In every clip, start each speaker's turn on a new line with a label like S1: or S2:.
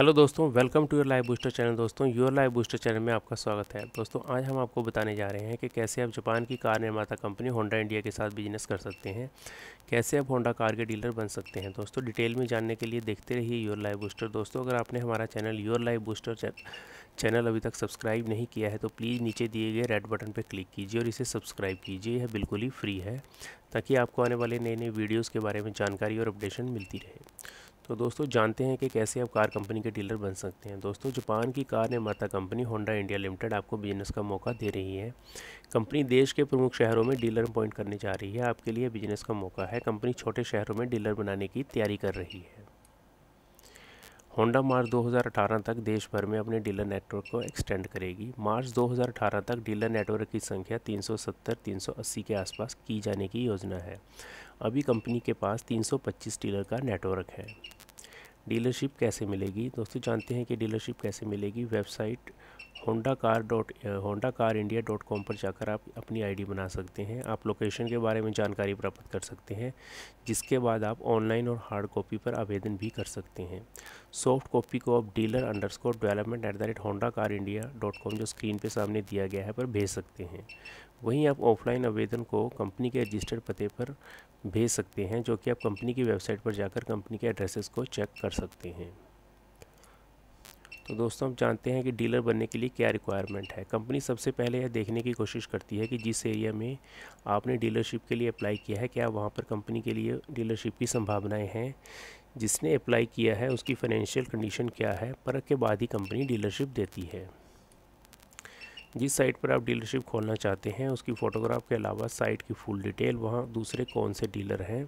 S1: hello दोस्तों welcome to your live booster channel दोस्तों your live booster channel में आपका स्वागत है दोस्तों आज हम आपको बताने जा रहे हैं कि कैसे आप जापान की कार निर्माता कंपनी होंडा इंडिया के साथ बिजनेस कर सकते हैं कैसे आप होंडा कार के डीलर बन सकते हैं दोस्तों डिटेल में जानने के लिए देखते रहिए योर लाइव बूस्टर दोस्तों अगर आपने हमारा channel your live booster channel अभी तक सब्सक्राइब नहीं किया है तो प्लीज़ नीचे दिए गए रेड बटन पर क्लिक कीजिए और इसे सब्सक्राइब कीजिए यह बिल्कुल ही फ्री है ताकि आपको आने वाले नए नए वीडियोज़ के बारे में जानकारी और अपडेशन मिलती रहे तो दोस्तों जानते हैं कि कैसे आप कार कंपनी के डीलर बन सकते हैं दोस्तों जापान की कार निर्माता कंपनी होंडा इंडिया लिमिटेड आपको बिजनेस का मौका दे रही है कंपनी देश के प्रमुख शहरों में डीलर अपॉइंट करने जा रही है आपके लिए बिजनेस का मौका है कंपनी छोटे शहरों में डीलर बनाने की तैयारी कर रही है होंडा मार्च 2018 तक देश भर में अपने डीलर नेटवर्क को एक्सटेंड करेगी मार्च 2018 तक डीलर नेटवर्क की संख्या 370-380 के आसपास की जाने की योजना है अभी कंपनी के पास 325 डीलर का नेटवर्क है डीलरशिप कैसे मिलेगी दोस्तों जानते हैं कि डीलरशिप कैसे मिलेगी website Honda car dot Honda car India dot com पर जाकर आप अपनी आईडी बना सकते हैं आप लोकेशन के बारे में जानकारी प्राप्त कर सकते हैं जिसके बाद आप ऑनलाइन और हार्ड कॉपी पर आवेदन भी कर सकते हैं सॉफ्ट कॉपी को आप dealer underscore development at the rate Honda car India dot com जो स्क्रीन पर सामने दिया गया है पर भेज सकते हैं वहीं आप ऑफलाइन आवेदन को कंपनी के रजिस्टर्ड पते पर भेज सकते हैं जो कि आप कंपनी की वेबसाइट पर जाकर कंपनी के एड्रेसेस को चेक कर सकते हैं तो दोस्तों हम जानते हैं कि डीलर बनने के लिए क्या रिक्वायरमेंट है कंपनी सबसे पहले यह देखने की कोशिश करती है कि जिस एरिया में आपने डीलरशिप के लिए अप्लाई किया है क्या वहाँ पर कंपनी के लिए डीलरशिप की संभावनाएँ हैं जिसने अप्लाई किया है उसकी फाइनेंशियल कंडीशन क्या है परख के बाद ही कंपनी डीलरशिप देती है जिस साइट पर आप डीलरशिप खोलना चाहते हैं उसकी फ़ोटोग्राफ के अलावा साइट की फुल डिटेल वहाँ दूसरे कौन से डीलर हैं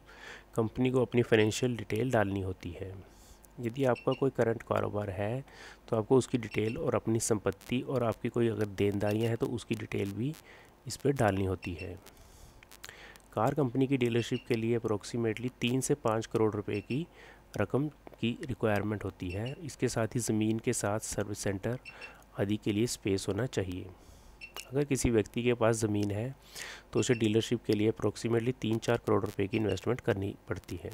S1: कंपनी को अपनी फाइनेंशियल डिटेल डालनी होती है यदि आपका कोई करंट कारोबार है तो आपको उसकी डिटेल और अपनी संपत्ति और आपकी कोई अगर देनदारियाँ हैं तो उसकी डिटेल भी इस पर डालनी होती है कार कंपनी की डीलरशिप के लिए अप्रोक्सीमेटली तीन से पाँच करोड़ रुपए की रकम की रिक्वायरमेंट होती है इसके साथ ही ज़मीन के साथ सर्विस सेंटर आदि के लिए स्पेस होना चाहिए अगर किसी व्यक्ति के पास ज़मीन है तो उसे डीलरशिप के लिए अप्रोक्सीमेटली तीन चार करोड़ रुपए की इन्वेस्टमेंट करनी पड़ती है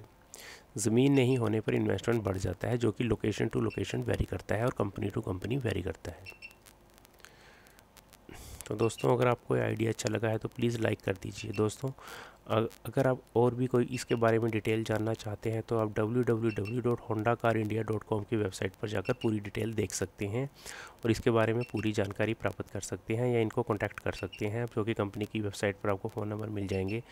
S1: ज़मीन नहीं होने पर इन्वेस्टमेंट बढ़ जाता है जो कि लोकेशन टू लोकेशन वेरी करता है और कंपनी टू कंपनी वेरी करता है तो दोस्तों अगर आपको ये आइडिया अच्छा लगा है तो प्लीज़ लाइक कर दीजिए दोस्तों अगर आप और भी कोई इसके बारे में डिटेल जानना चाहते हैं तो आप www.hondacarindia.com की वेबसाइट पर जाकर पूरी डिटेल देख सकते हैं और इसके बारे में पूरी जानकारी प्राप्त कर सकते हैं या इनको कॉन्टैक्ट कर सकते हैं जो कि कंपनी की वेबसाइट पर आपको फ़ोन नंबर मिल जाएंगे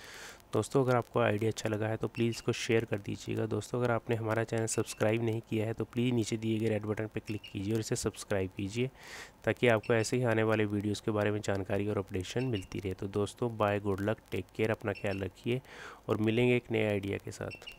S1: दोस्तों अगर आपको आइडिया अच्छा लगा है तो प्लीज़ इसको शेयर कर दीजिएगा दोस्तों अगर आपने हमारा चैनल सब्सक्राइब नहीं किया है तो प्लीज़ नीचे दिए गए रेड बटन पर क्लिक कीजिए और इसे सब्सक्राइब कीजिए ताकि आपको ऐसे ही आने वाले वीडियोज़ के बारे में जानकारी और अपडेशन मिलती रहे तो दोस्तों bye good luck take care अपना ख्याल रखिए और मिलेंगे एक नए आइडिया के साथ